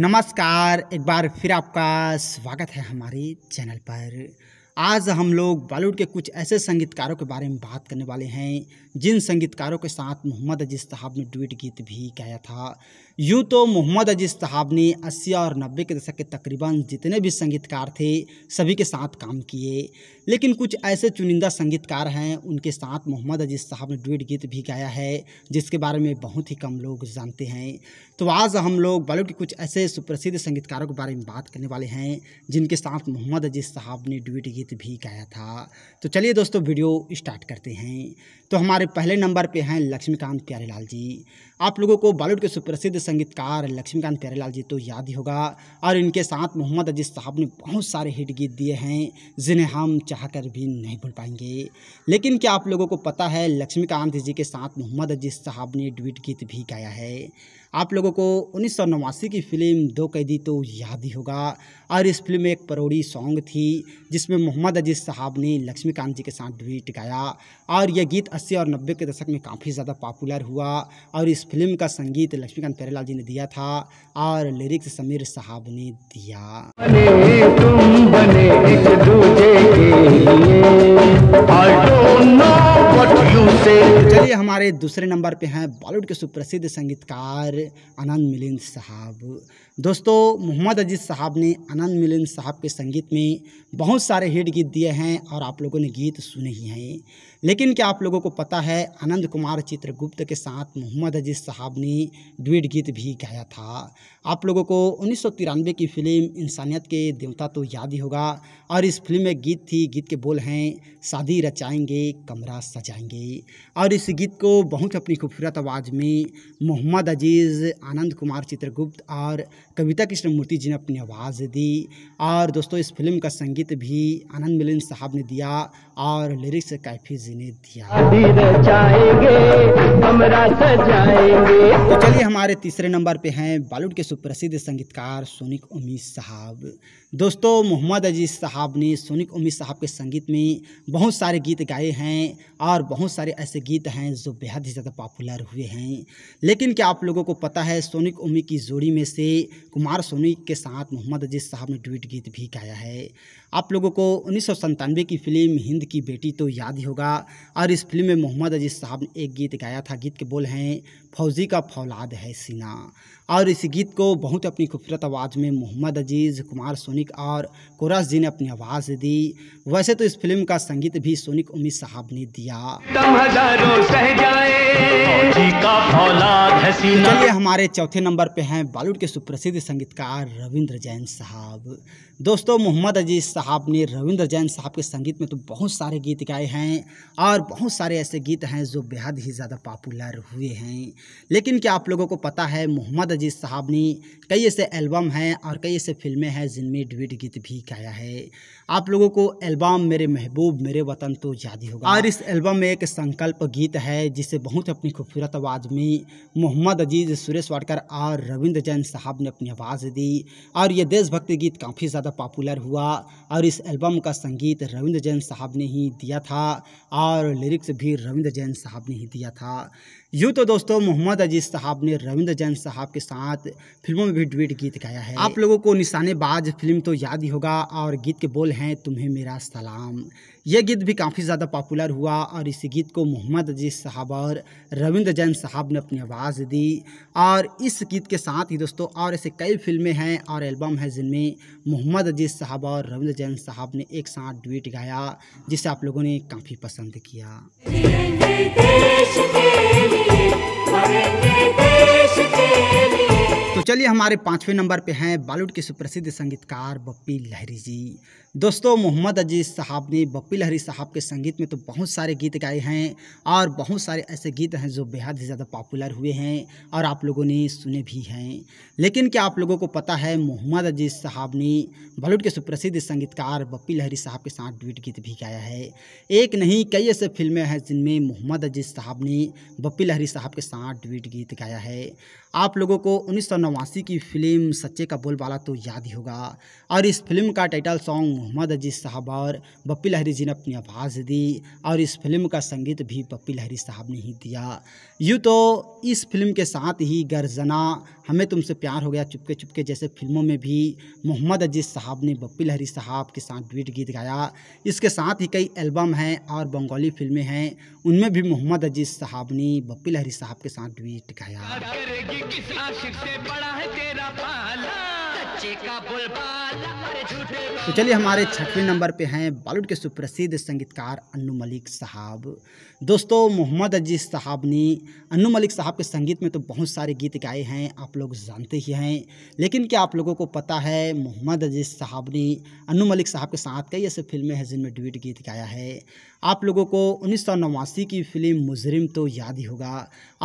नमस्कार एक बार फिर आपका स्वागत है हमारे चैनल पर आज हम लोग बॉलीवुड के कुछ ऐसे संगीतकारों के बारे में बात करने वाले हैं जिन संगीतकारों के साथ मोहम्मद अजीज साहब ने ट्वीट गीत भी गाया था यूँ तो मोहम्मद अजीज साहब ने अस्सी और नब्बे के दशक के तकरीबन जितने भी संगीतकार थे सभी के साथ काम किए लेकिन कुछ ऐसे चुनिंदा संगीतकार हैं उनके साथ मोहम्मद अजीज साहब ने ट्वीट गीत भी गाया है जिसके बारे में बहुत ही कम लोग जानते हैं तो आज हम लोग बॉलीवुड के कुछ ऐसे सुप्रसिद्ध संगीतकारों के बारे में बात करने वाले हैं जिनके साथ मोहम्मद अजीज साहब ने ट्वीट गीत गीत भी गाया था तो चलिए दोस्तों वीडियो स्टार्ट करते हैं तो हमारे पहले नंबर पे हैं लक्ष्मीकांत प्यारेलाल जी आप लोगों को बॉलीवुड के सुप्रसिद्ध संगीतकार लक्ष्मीकांत प्यारेलाल जी तो याद ही होगा और इनके साथ मोहम्मद अजीज साहब ने बहुत सारे हिट गीत दिए हैं जिन्हें हम चाह कर भी नहीं भूल पाएंगे लेकिन क्या आप लोगों को पता है लक्ष्मीकांत जी के साथ मोहम्मद अजीज साहब ने ड्वीट गीत भी गाया है आप लोगों को उन्नीस की फ़िल्म दो कैदी तो याद ही होगा और इस फिल्म में एक परोड़ी सॉन्ग थी जिसमें मोहम्मद अजीज़ साहब ने लक्ष्मीकांत जी के साथ ड्वीट गाया और यह गीत अस्सी और नब्बे के दशक में काफ़ी ज़्यादा पॉपुलर हुआ और इस फिल्म का संगीत लक्ष्मीकांत प्यारेलाल जी ने दिया था और लिरिक्स समीर साहब ने दिया बने तुम बने चलिए हमारे दूसरे नंबर पे हैं बॉलीवुड के सुप्रसिद्ध संगीतकार आनंद मिलिंद साहब दोस्तों मोहम्मद अजीज़ साहब ने आनंद मिलन साहब के संगीत में बहुत सारे हिट गीत दिए हैं और आप लोगों ने गीत सुने ही हैं लेकिन क्या आप लोगों को पता है आनंद कुमार चित्रगुप्त के साथ मोहम्मद अजीज़ साहब ने डुएट गीत भी गाया था आप लोगों को उन्नीस की फिल्म इंसानियत के देवता तो याद ही होगा और इस फिल्म में गीत थी गीत के बोल हैं शादी रचाएंगे कमरा सजाएंगे और इस गीत को बहुत अपनी खूबसूरत आवाज़ में मोहम्मद अजीज़ आनंद कुमार चित्रगुप्त और कविता कृष्ण मूर्ति जी ने अपनी आवाज़ दी और दोस्तों इस फिल्म का संगीत भी आनंद मिलन साहब ने दिया और लिरिक्स कैफी जी ने दिया तो चलिए हमारे तीसरे नंबर पे हैं बॉलीवुड के सुप्रसिद्ध संगीतकार सोनिक उमीद साहब दोस्तों मोहम्मद अजीज साहब ने सोनिक उमीद साहब के संगीत में बहुत सारे गीत गाए हैं और बहुत सारे ऐसे गीत हैं जो बेहद ही ज़्यादा पॉपुलर हुए हैं लेकिन क्या आप लोगों को पता है सोनिक उमी की जोड़ी में से कुमार सोनी के साथ मोहम्मद अजीज साहब ने ट्वीट गीत भी गाया है आप लोगों को उन्नीस की फिल्म हिंद की बेटी तो याद ही होगा और इस फिल्म में मोहम्मद अजीज साहब ने एक गीत गाया था गीत के बोल हैं फौजी का फौलाद है सीना और इस गीत को बहुत अपनी खूबसूरत आवाज़ में मोहम्मद अजीज़ कुमार सोनिक और कोरास जी ने अपनी आवाज़ दी वैसे तो इस फिल्म का संगीत भी सोनिक उमी साहब ने दिया चलिए हमारे चौथे नंबर पे हैं बॉलीवुड के सुप्रसिद्ध प्रसिद्ध संगीतकार रविंद्र जैन साहब दोस्तों मोहम्मद अजीज़ साहब ने रविंद्र जैन साहब के संगीत में तो बहुत सारे गीत गाए हैं और बहुत सारे ऐसे गीत हैं जो बेहद ही ज़्यादा पॉपुलर हुए हैं लेकिन क्या आप लोगों को पता है मोहम्मद अजीज़ साहब ने कई ऐसे एल्बम हैं और कई ऐसे फिल्में हैं जिनमें डुएट गीत भी गाया है आप लोगों को एल्बम मेरे महबूब मेरे वतन तो याद ही होगा और इस एल्बम में एक संकल्प गीत है जिसे बहुत अपनी खूबसूरत आवाज़ में मोहम्मद अजीज़ सुरेश वाडकर और रविंद्र जैन साहब ने अपनी अपनी आवाज़ दी और ये देशभक्ति गीत काफ़ी ज़्यादा पॉपुलर हुआ और इस एल्बम का संगीत रविंद्र जैन साहब ने ही दिया था और लिरिक्स भी रविंद्र जैन साहब ने ही दिया था यूँ तो दोस्तों मोहम्मद अजीज़ साहब ने रविंद्र जैन साहब के साथ फिल्मों में भी ट्वीट गीत गाया है आप लोगों को निशानेबाज फिल्म तो याद ही होगा और गीत के बोल हैं तुम्हें मेरा सलाम यह गीत भी काफ़ी ज़्यादा पॉपुलर हुआ और इस गीत को मोहम्मद अजीज़ साहब और रविंद्र जैन साहब ने अपनी आवाज़ दी और इस गीत के साथ ही दोस्तों और ऐसे कई फिल्में हैं और एल्बम हैं जिनमें मोहम्मद अजीज़ साहब और रविंद्र जैन साहब ने एक साथ ड्यूट गाया जिसे आप लोगों ने काफ़ी पसंद किया तो चलिए हमारे पाँचवें नंबर पे हैं बॉलीवुड के सुप्रसिद्ध संगीतकार बप्पी लहरी जी दोस्तों मोहम्मद अजीज़ साहब ने बप्पी लहरी साहब के संगीत में तो बहुत सारे गीत गाए हैं और बहुत सारे ऐसे गीत हैं जो बेहद ही ज़्यादा पॉपुलर हुए हैं और आप लोगों ने सुने भी हैं लेकिन क्या आप लोगों को पता है मोहम्मद अजीज़ साहब ने बॉलीवुड के सुप्रसिद्ध संगीतकार बप्पी लहरी साहब के साथ ट्वीट गीत भी गाया है एक नहीं कई ऐसे फिल्में हैं जिनमें मोहम्मद अजीज़ साहब ने बप्पी लहरी साहब के साथ ट्वीट गीत गाया है आप लोगों को उन्नीस सौ नवासी की फ़िल्म सच्चे का बोलबाला तो याद ही होगा और इस फिल्म का टाइटल सॉन्ग मोहम्मद अजीज साहब और बप्पी लहरी जी ने अपनी आवाज़ दी और इस फिल्म का संगीत भी बप्पी लहरी साहब ने ही दिया यूँ तो इस फिल्म के साथ ही गर्जना हमें तुमसे प्यार हो गया चुपके चुपके जैसे फिल्मों में भी मोहम्मद अजीज साहब ने बप्पी लहरी साहब के साथ ड्वीट गीत गाया इसके साथ ही कई एल्बम हैं और बंगाली फिल्में हैं उनमें भी मोहम्मद अजीज साहब ने बप्पी लहरी साहब के साथ ट्वीट गाया तो चलिए हमारे छठवें नंबर पे हैं बॉलीवुड के सुप्रसिद्ध संगीतकार अनु मलिक साहब दोस्तों मोहम्मद अजीज साहब ने अनु मलिक साहब के संगीत में तो बहुत सारे गीत गाए हैं आप लोग जानते ही हैं लेकिन क्या आप लोगों को पता है मोहम्मद अजीज साहब ने अनु मलिक साहब के साथ कई ऐसे फिल्में हैं जिनमें डिबेट गीत गाया है आप लोगों को उन्नीस की फिल्म मुजरिम तो याद ही होगा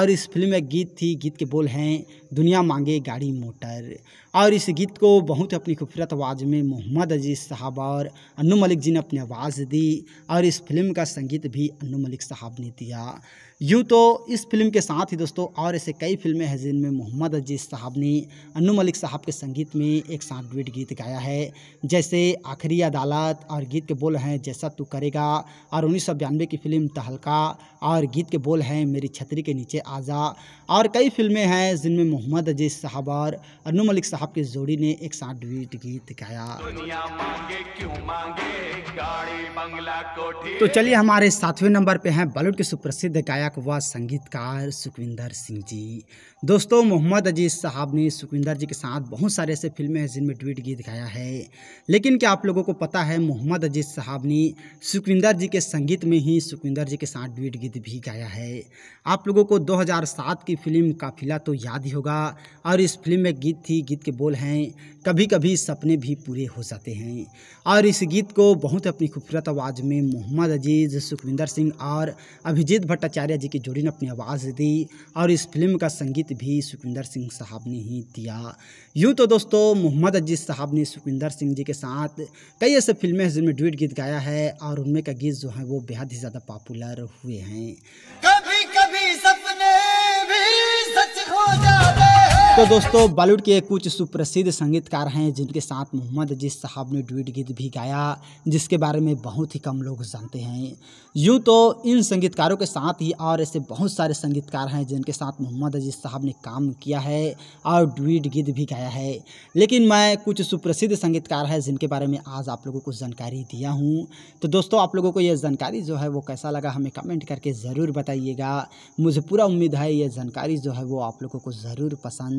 और इस फिल्म में गीत थी गीत के बोल हैं दुनिया मांगे गाड़ी मोटर और इस गीत को बहुत अपनी खूबसूरत आवाज़ में मोहम्मद अजीज़ साहब और अनु मलिक जी ने अपनी आवाज़ दी और इस फिल्म का संगीत भी अनु मलिक साहब ने दिया यूँ तो इस फिल्म के साथ ही दोस्तों और ऐसे कई फिल्में हैं जिनमें मोहम्मद अजीज़ साहब ने अनु मलिक साहब के संगीत में एक साथ ड्वीट गीत गाया है जैसे आखिरी अदालत और गीत के बोल हैं जैसा तू करेगा और उन्नीस की फिल्म तहलका और गीत के बोल हैं मेरी छतरी के नीचे आजा और कई फिल्में हैं जिनमें मोहम्मद अजीज़ साहब और अनु मलिक साहब की जोड़ी ने एक साथ ड्वीट गीत गाया तो चलिए हमारे सातवें नंबर पर हैं बॉलीवुड के सुप्रसिद्ध गायक गायक व संगीतकार सुखविंदर सिंह जी दोस्तों मोहम्मद अजीज़ साहब ने सुखविंदर जी के साथ बहुत सारे ऐसे फिल्में हैं जिनमें ट्वीट गीत गाया है लेकिन क्या आप लोगों को पता है मोहम्मद अजीज़ साहब ने सुखविंदर जी के संगीत में ही सुखविंदर जी के साथ ट्वीट गीत भी गाया है आप लोगों को दो की फिल्म काफिला तो याद ही होगा और इस फिल्म में गीत थी गीत के बोल हैं कभी कभी सपने भी पूरे हो जाते हैं और इस गीत को बहुत अपनी खूबसूरत आवाज़ में मोहम्मद अजीज़ सुखविंदर सिंह और अभिजीत भट्टाचार्य जी की जोड़ी ने अपनी आवाज़ दी और इस फिल्म का संगीत भी सुखविंदर सिंह साहब ने ही दिया यूँ तो दोस्तों मोहम्मद अजीज साहब ने सुखविंदर सिंह जी के साथ कई ऐसे फिल्में जिनमें ड्यूट गीत गाया है और उनमें का गीत जो है वो बेहद ही ज़्यादा पॉपुलर हुए हैं तो दोस्तों बॉलीवुड के कुछ सुप्रसिद्ध संगीतकार हैं जिनके साथ मोहम्मद अजीज साहब ने ड्यूट गीत भी गाया जिसके बारे में बहुत ही कम लोग जानते हैं यूँ तो इन संगीतकारों के साथ ही और ऐसे बहुत सारे संगीतकार हैं जिनके साथ मोहम्मद अजीज साहब ने काम किया है और ड्यूट गीत भी गाया है लेकिन मैं कुछ सुप्रसिद्ध संगीतकार हैं जिनके बारे में आज आप लोगों को जानकारी दिया हूँ तो दोस्तों आप लोगों को यह जानकारी जो है वो कैसा लगा हमें कमेंट करके ज़रूर बताइएगा मुझे पूरा उम्मीद है यह जानकारी जो है वो आप लोगों को ज़रूर पसंद